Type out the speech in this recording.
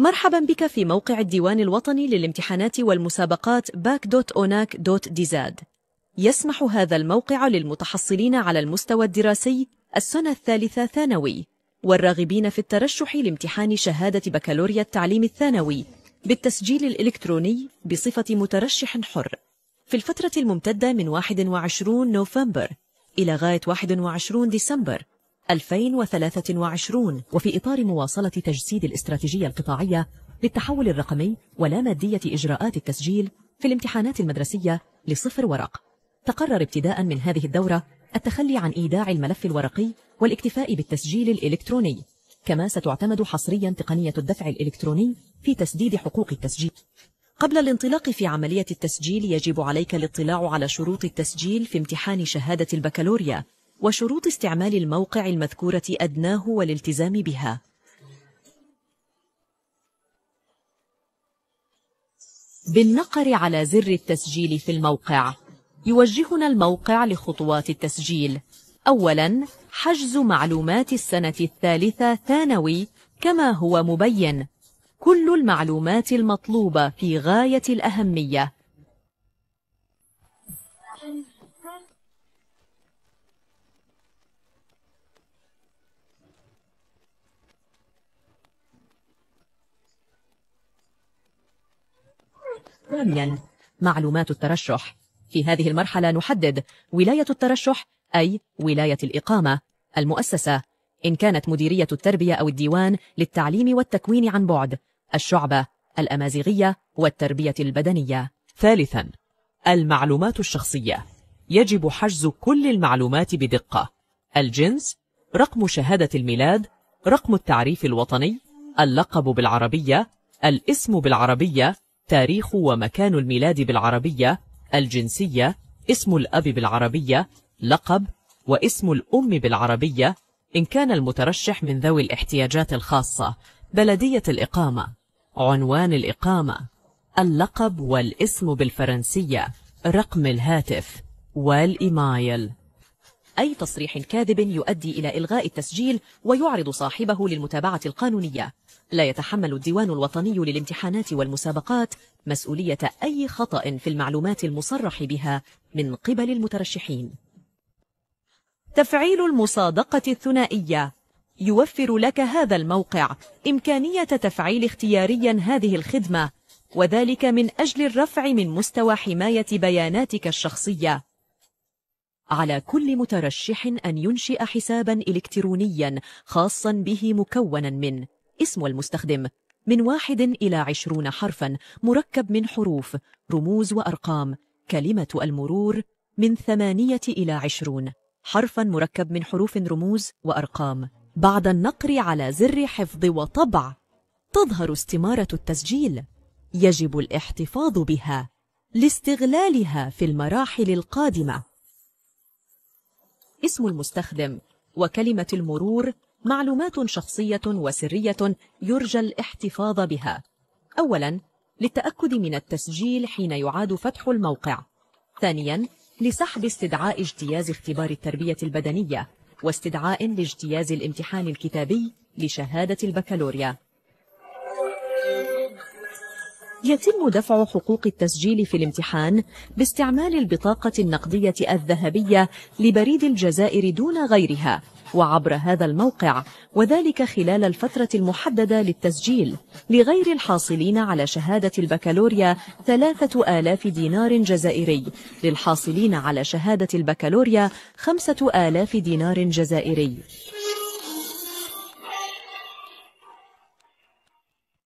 مرحبا بك في موقع الديوان الوطني للامتحانات والمسابقات باك يسمح هذا الموقع للمتحصلين على المستوى الدراسي السنة الثالثة ثانوي والراغبين في الترشح لامتحان شهادة بكالوريا التعليم الثانوي بالتسجيل الإلكتروني بصفة مترشح حر في الفترة الممتدة من 21 نوفمبر إلى غاية 21 ديسمبر 2023 وفي إطار مواصلة تجسيد الاستراتيجية القطاعية للتحول الرقمي ولا مادية إجراءات التسجيل في الامتحانات المدرسية لصفر ورق تقرر ابتداء من هذه الدورة التخلي عن إيداع الملف الورقي والاكتفاء بالتسجيل الإلكتروني كما ستعتمد حصريا تقنية الدفع الإلكتروني في تسديد حقوق التسجيل قبل الانطلاق في عملية التسجيل يجب عليك الاطلاع على شروط التسجيل في امتحان شهادة البكالوريا وشروط استعمال الموقع المذكورة أدناه والالتزام بها بالنقر على زر التسجيل في الموقع يوجهنا الموقع لخطوات التسجيل أولا حجز معلومات السنة الثالثة ثانوي كما هو مبين كل المعلومات المطلوبة في غاية الأهمية ثانيا معلومات الترشح في هذه المرحلة نحدد ولاية الترشح أي ولاية الإقامة المؤسسة إن كانت مديرية التربية أو الديوان للتعليم والتكوين عن بعد الشعبة الأمازيغية والتربية البدنية ثالثا المعلومات الشخصية يجب حجز كل المعلومات بدقة الجنس رقم شهادة الميلاد رقم التعريف الوطني اللقب بالعربية الاسم بالعربية تاريخ ومكان الميلاد بالعربية الجنسية اسم الأب بالعربية لقب واسم الأم بالعربية إن كان المترشح من ذوي الاحتياجات الخاصة بلدية الإقامة عنوان الإقامة اللقب والاسم بالفرنسية رقم الهاتف والإيميل أي تصريح كاذب يؤدي إلى إلغاء التسجيل ويعرض صاحبه للمتابعة القانونية لا يتحمل الديوان الوطني للامتحانات والمسابقات مسؤولية أي خطأ في المعلومات المصرح بها من قبل المترشحين تفعيل المصادقة الثنائية يوفر لك هذا الموقع إمكانية تفعيل اختياريا هذه الخدمة وذلك من أجل الرفع من مستوى حماية بياناتك الشخصية على كل مترشح أن ينشئ حسابا إلكترونيا خاصا به مكونا من اسم المستخدم من واحد إلى عشرون حرفا مركب من حروف رموز وأرقام كلمة المرور من ثمانية إلى عشرون حرفا مركب من حروف رموز وأرقام بعد النقر على زر حفظ وطبع تظهر استمارة التسجيل يجب الاحتفاظ بها لاستغلالها في المراحل القادمة اسم المستخدم وكلمة المرور معلومات شخصية وسرية يرجى الاحتفاظ بها أولا للتأكد من التسجيل حين يعاد فتح الموقع ثانيا لسحب استدعاء اجتياز اختبار التربية البدنية واستدعاء لاجتياز الامتحان الكتابي لشهادة البكالوريا يتم دفع حقوق التسجيل في الامتحان باستعمال البطاقة النقدية الذهبية لبريد الجزائر دون غيرها وعبر هذا الموقع وذلك خلال الفترة المحددة للتسجيل لغير الحاصلين على شهادة البكالوريا ثلاثة آلاف دينار جزائري للحاصلين على شهادة البكالوريا خمسة آلاف دينار جزائري